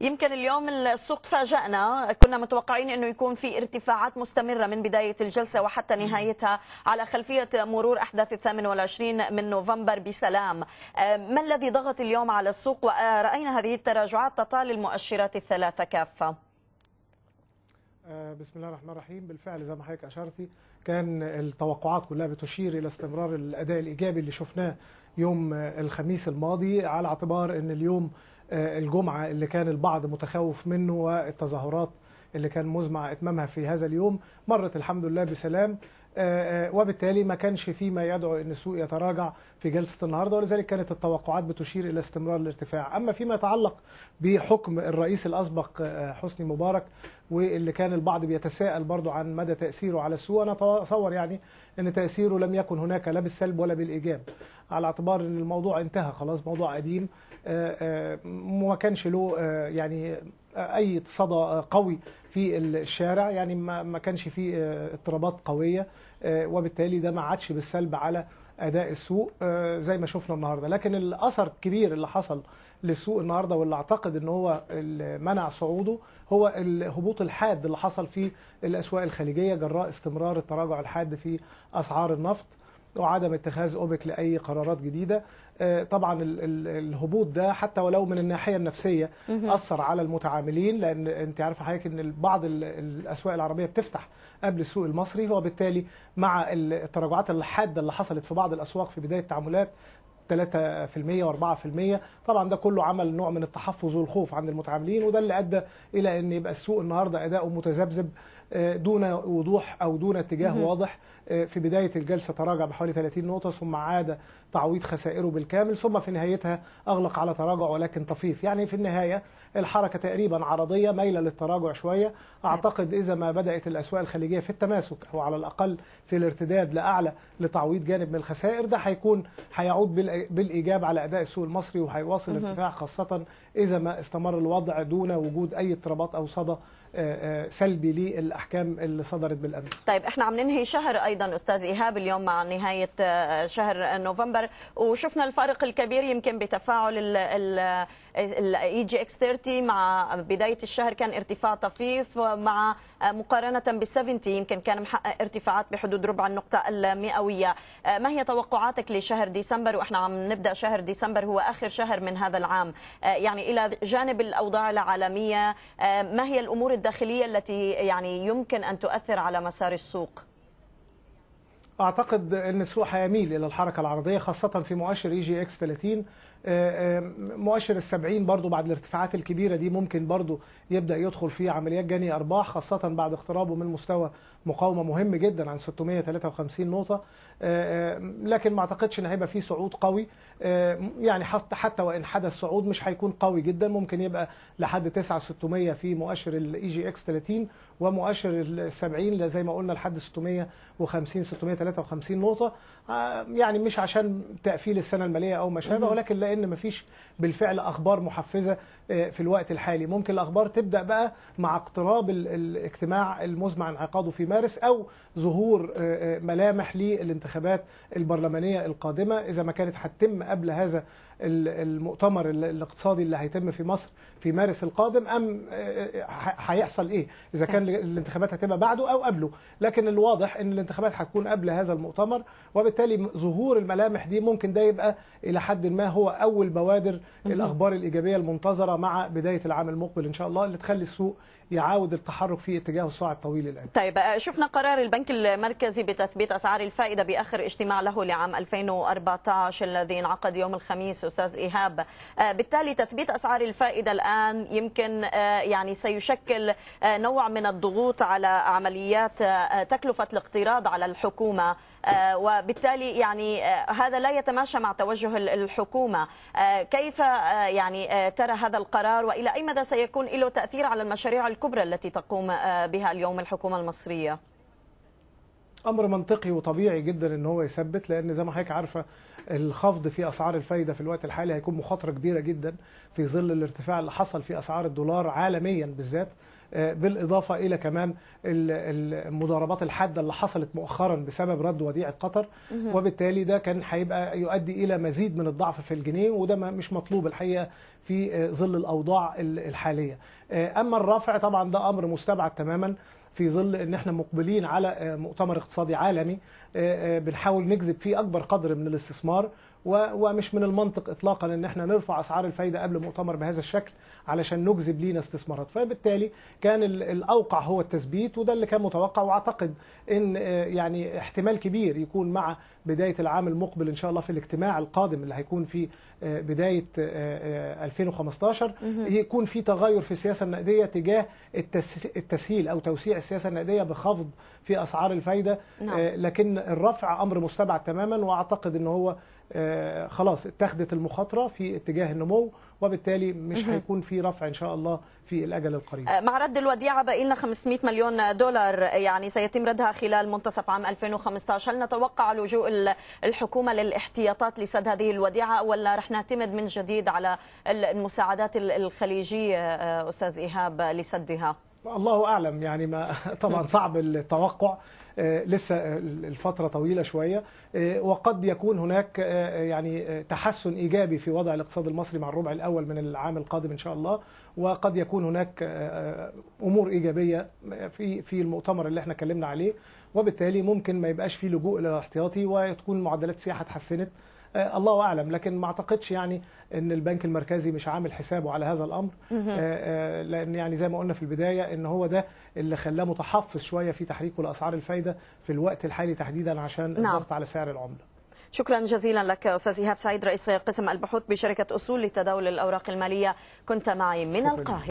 يمكن اليوم السوق فاجأنا كنا متوقعين أنه يكون في ارتفاعات مستمرة من بداية الجلسة وحتى نهايتها على خلفية مرور أحداث الثامن والعشرين من نوفمبر بسلام آه، ما الذي ضغط اليوم على السوق ورأينا هذه التراجعات تطال المؤشرات الثلاثة كافة آه، بسم الله الرحمن الرحيم بالفعل زي ما حضرتك اشرتي كان التوقعات كلها بتشير الى استمرار الاداء الايجابي اللي شفناه يوم الخميس الماضي على اعتبار ان اليوم آه، الجمعة اللي كان البعض متخوف منه والتظاهرات اللي كان مزمع إتمامها في هذا اليوم مرت الحمد لله بسلام آه، آه، وبالتالي ما كانش في ما يدعو ان السوق يتراجع في جلسه النهارده ولذلك كانت التوقعات بتشير الى استمرار الارتفاع اما فيما يتعلق بحكم الرئيس الاسبق آه، حسني مبارك واللي كان البعض بيتساءل برضه عن مدى تاثيره على السوق انا اتصور يعني ان تاثيره لم يكن هناك لا بالسلب ولا بالايجاب على اعتبار ان الموضوع انتهى خلاص موضوع قديم ما كانش له يعني اي صدى قوي في الشارع يعني ما كانش فيه آه، اضطرابات قويه آه، وبالتالي ده ما عادش بالسلب على اداء السوق آه، زي ما شفنا النهارده لكن الاثر الكبير اللي حصل للسوق النهارده واللي اعتقد ان هو منع صعوده هو الهبوط الحاد اللي حصل في الاسواق الخليجيه جراء استمرار التراجع الحاد في اسعار النفط وعدم اتخاذ أوبك لأي قرارات جديدة آه، طبعا الهبوط ده حتى ولو من الناحية النفسية أثر على المتعاملين لأن أنت عارفة حضرتك أن بعض الأسواق العربية بتفتح قبل السوق المصري وبالتالي مع التراجعات الحادة اللي حصلت في بعض الأسواق في بداية التعاملات 3% و4% طبعا ده كله عمل نوع من التحفظ والخوف عند المتعاملين وده اللي ادى الى ان يبقى السوق النهارده اداؤه متذبذب آه، دون وضوح أو دون اتجاه واضح آه، في بداية الجلسة تراجع بحوالي 30 نقطة ثم عاد تعويض خسائره بالكامل ثم في نهايتها أغلق على تراجع ولكن طفيف يعني في النهاية الحركة تقريبا عرضية مايلة للتراجع شوية أعتقد إذا ما بدأت الأسواق الخليجية في التماسك أو على الأقل في الارتداد لأعلى لتعويض جانب من الخسائر ده هيكون هيعود بالإيجاب على أداء السوق المصري وهيواصل ارتفاع خاصة إذا ما استمر الوضع دون وجود أي اضطرابات أو صدى سلبي للاحكام اللي صدرت بالامس طيب احنا عم ننهي شهر ايضا استاذ ايهاب اليوم مع نهايه آه، شهر نوفمبر وشفنا الفارق الكبير يمكن بتفاعل الاي جي اكس 30 مع بدايه الشهر كان ارتفاع طفيف مع آه، مقارنه بال 70 يمكن كان محقق آه، ارتفاعات بحدود ربع النقطه المئويه ما هي توقعاتك لشهر ديسمبر واحنا عم نبدا شهر ديسمبر هو اخر شهر من هذا العام يعني الى جانب الاوضاع العالميه ما هي الامور الداخلية التي يعني يمكن أن تؤثر على مسار السوق؟ أعتقد أن السوق هيميل إلى الحركة العرضية خاصة في مؤشر إي جي إكس 30 آه، آه، مؤشر السبعين برضو بعد الارتفاعات الكبيرة دي ممكن برضو يبدأ يدخل فيه عمليات جني أرباح خاصة بعد اقترابه من مستوى مقاومة مهم جدا عن 653 نقطة آه، لكن ما اعتقدش ان هيبقى فيه صعود قوي يعني حتى وان حدث صعود مش هيكون قوي جدا ممكن يبقى لحد 9600 في مؤشر الاي جي اكس 30 ومؤشر ال 70 زي ما قلنا لحد 650 653 نقطة يعني مش عشان تقفيل السنة المالية او ما شابه ولكن لان مفيش بالفعل اخبار محفزه آه، في الوقت الحالي ممكن الاخبار تبدا بقى مع اقتراب الاجتماع المزمع انعقاده في مارس او ظهور آه، آه، ملامح للانتخابات البرلمانيه القادمه اذا ما كانت هتتم قبل هذا المؤتمر الاقتصادي اللي هيتم في مصر في مارس القادم ام هيحصل ايه اذا كان الانتخابات هتبقى بعده او قبله لكن الواضح ان الانتخابات هتكون قبل هذا المؤتمر وبالتالي ظهور الملامح دي ممكن ده يبقى الى حد ما هو اول بوادر الاخبار الايجابيه المنتظره مع بدايه العام المقبل ان شاء الله اللي تخلي السوق يعاود التحرك في اتجاه الصاع الطويل الآن طيب آه، شفنا قرار البنك المركزي بتثبيت أسعار الفائدة بآخر اجتماع له لعام 2014 الذي انعقد يوم الخميس استاذ ايهاب آه، بالتالي تثبيت اسعار الفائده الان يمكن آه، يعني سيشكل آه، نوع من الضغوط على عمليات تكلفه الاقتراض على الحكومه وبالتالي يعني هذا لا يتماشى مع توجه الحكومه كيف يعني ترى هذا القرار والى اي مدى سيكون له تاثير على المشاريع الكبرى التي تقوم بها اليوم الحكومه المصريه امر منطقي وطبيعي جدا ان هو يثبت لان زي ما حضرتك عارفه الخفض في اسعار الفايده في الوقت الحالي هيكون مخاطره كبيره جدا في ظل الارتفاع اللي حصل في اسعار الدولار عالميا بالذات آه، بالاضافه الى كمان المضاربات الحاده اللي حصلت مؤخرا بسبب رد وديعه قطر وبالتالي ده كان هيبقى يؤدي الى مزيد من الضعف في الجنيه وده مش مطلوب الحقيقه في آه، ظل الاوضاع الحاليه آه، اما الرفع طبعا ده امر مستبعد تماما في ظل ان احنا مقبلين على آه، مؤتمر اقتصادي عالمي آه، آه، بنحاول نجذب فيه اكبر قدر من الاستثمار ومش من المنطق اطلاقا ان احنا نرفع اسعار الفايده قبل مؤتمر بهذا الشكل علشان نجذب لينا استثمارات فبالتالي كان الاوقع هو التثبيت وده اللي كان متوقع واعتقد ان آه، يعني احتمال كبير يكون مع بدايه العام المقبل ان شاء الله في الاجتماع القادم اللي هيكون في آه، بدايه 2015 آه، يكون في تغير في السياسه النقديه تجاه التسهيل او توسيع السياسه النقديه بخفض في اسعار الفايده نعم. لكن الرفع امر مستبعد تماما واعتقد ان هو آه، خلاص اتخذت المخاطره في اتجاه النمو وبالتالي مش هيكون في رفع ان شاء الله في الاجل القريب. آه، مع رد الوديعه باقي لنا 500 مليون دولار يعني سيتم ردها خلال منتصف عام 2015، هل نتوقع لجوء الحكومه للاحتياطات لسد هذه الوديعه ولا رح نعتمد من جديد على المساعدات الخليجيه آه، استاذ ايهاب لسدها؟ الله اعلم يعني ما طبعا صعب التوقع آه، لسه آه، الفتره طويله شويه آه، وقد يكون هناك يعني تحسن ايجابي في وضع الاقتصاد المصري مع الربع الاول من العام القادم ان شاء الله وقد يكون هناك امور ايجابيه في في المؤتمر اللي احنا اتكلمنا عليه وبالتالي ممكن ما يبقاش فيه لجوء الى الاحتياطي وتكون معدلات السياحه اتحسنت آه، الله اعلم لكن ما اعتقدش يعني ان البنك المركزي مش عامل حسابه على هذا الامر آه، آه، لان يعني زي ما قلنا في البدايه ان هو ده اللي خلاه متحفظ شويه في تحريكه لاسعار الفايده في الوقت الحالي تحديدا عشان نعم. الضغط على سعر العمله شكرا جزيلا لك استاذ ايهاب سعيد رئيس قسم البحوث بشركه اصول لتداول الاوراق الماليه كنت معي من القاهره